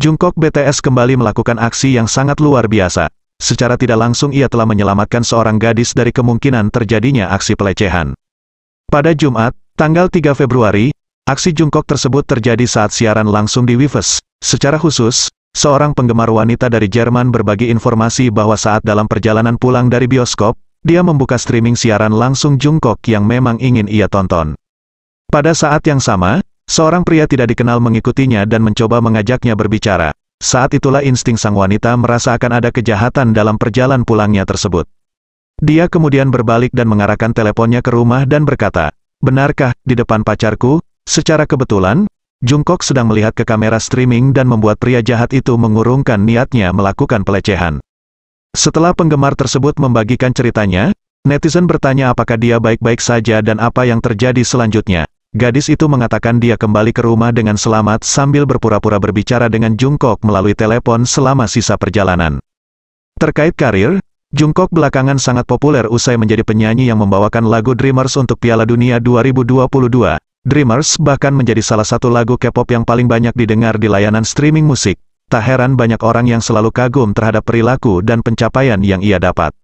Jungkook BTS kembali melakukan aksi yang sangat luar biasa. Secara tidak langsung ia telah menyelamatkan seorang gadis dari kemungkinan terjadinya aksi pelecehan. Pada Jumat, tanggal 3 Februari, aksi Jungkook tersebut terjadi saat siaran langsung di Weverse. Secara khusus, seorang penggemar wanita dari Jerman berbagi informasi bahwa saat dalam perjalanan pulang dari bioskop, dia membuka streaming siaran langsung Jungkook yang memang ingin ia tonton. Pada saat yang sama, Seorang pria tidak dikenal mengikutinya dan mencoba mengajaknya berbicara. Saat itulah insting sang wanita merasa akan ada kejahatan dalam perjalanan pulangnya tersebut. Dia kemudian berbalik dan mengarahkan teleponnya ke rumah dan berkata, Benarkah, di depan pacarku? Secara kebetulan, Jungkook sedang melihat ke kamera streaming dan membuat pria jahat itu mengurungkan niatnya melakukan pelecehan. Setelah penggemar tersebut membagikan ceritanya, netizen bertanya apakah dia baik-baik saja dan apa yang terjadi selanjutnya. Gadis itu mengatakan dia kembali ke rumah dengan selamat sambil berpura-pura berbicara dengan Jungkook melalui telepon selama sisa perjalanan. Terkait karir, Jungkook belakangan sangat populer usai menjadi penyanyi yang membawakan lagu Dreamers untuk Piala Dunia 2022. Dreamers bahkan menjadi salah satu lagu K-pop yang paling banyak didengar di layanan streaming musik. Tak heran banyak orang yang selalu kagum terhadap perilaku dan pencapaian yang ia dapat.